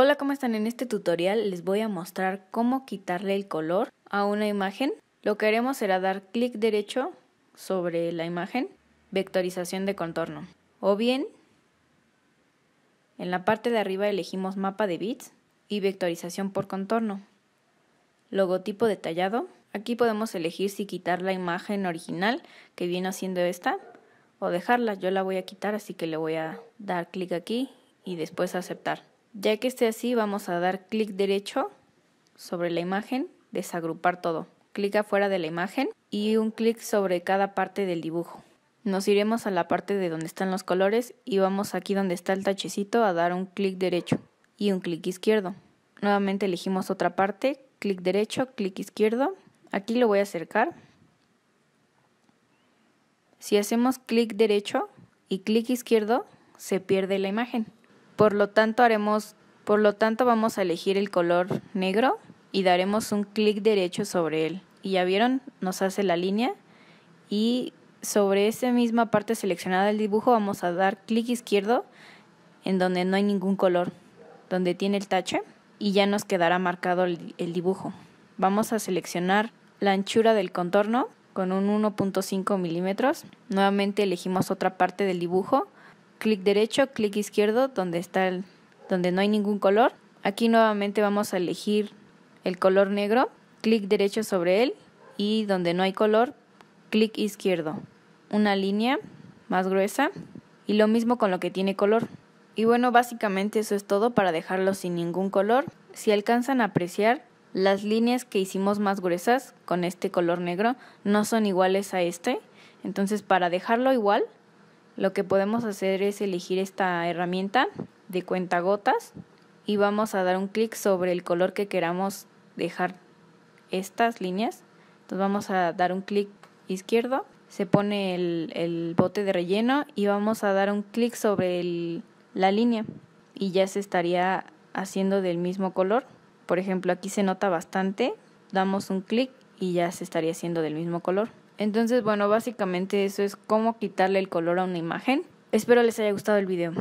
Hola, ¿cómo están? En este tutorial les voy a mostrar cómo quitarle el color a una imagen. Lo que haremos será dar clic derecho sobre la imagen, vectorización de contorno. O bien, en la parte de arriba elegimos mapa de bits y vectorización por contorno. Logotipo detallado. Aquí podemos elegir si quitar la imagen original que viene haciendo esta o dejarla. Yo la voy a quitar así que le voy a dar clic aquí y después aceptar. Ya que esté así, vamos a dar clic derecho sobre la imagen, desagrupar todo. Clic afuera de la imagen y un clic sobre cada parte del dibujo. Nos iremos a la parte de donde están los colores y vamos aquí donde está el tachecito a dar un clic derecho y un clic izquierdo. Nuevamente elegimos otra parte, clic derecho, clic izquierdo. Aquí lo voy a acercar. Si hacemos clic derecho y clic izquierdo, se pierde la imagen. Por lo tanto haremos, por lo tanto vamos a elegir el color negro y daremos un clic derecho sobre él. Y ya vieron, nos hace la línea y sobre esa misma parte seleccionada del dibujo vamos a dar clic izquierdo en donde no hay ningún color, donde tiene el tache y ya nos quedará marcado el dibujo. Vamos a seleccionar la anchura del contorno con un 1.5 milímetros. Nuevamente elegimos otra parte del dibujo clic derecho, clic izquierdo, donde está donde no hay ningún color. Aquí nuevamente vamos a elegir el color negro, clic derecho sobre él y donde no hay color, clic izquierdo. Una línea más gruesa y lo mismo con lo que tiene color. Y bueno, básicamente eso es todo para dejarlo sin ningún color. Si alcanzan a apreciar, las líneas que hicimos más gruesas con este color negro no son iguales a este. Entonces para dejarlo igual, lo que podemos hacer es elegir esta herramienta de gotas y vamos a dar un clic sobre el color que queramos dejar estas líneas. Entonces vamos a dar un clic izquierdo, se pone el, bote de relleno y vamos a dar un clic sobre la línea y ya se estaría haciendo del mismo color. Por ejemplo, aquí se nota bastante, damos un clic y ya se estaría haciendo del mismo color. Entonces, bueno, básicamente eso es cómo quitarle el color a una imagen. Espero les haya gustado el video.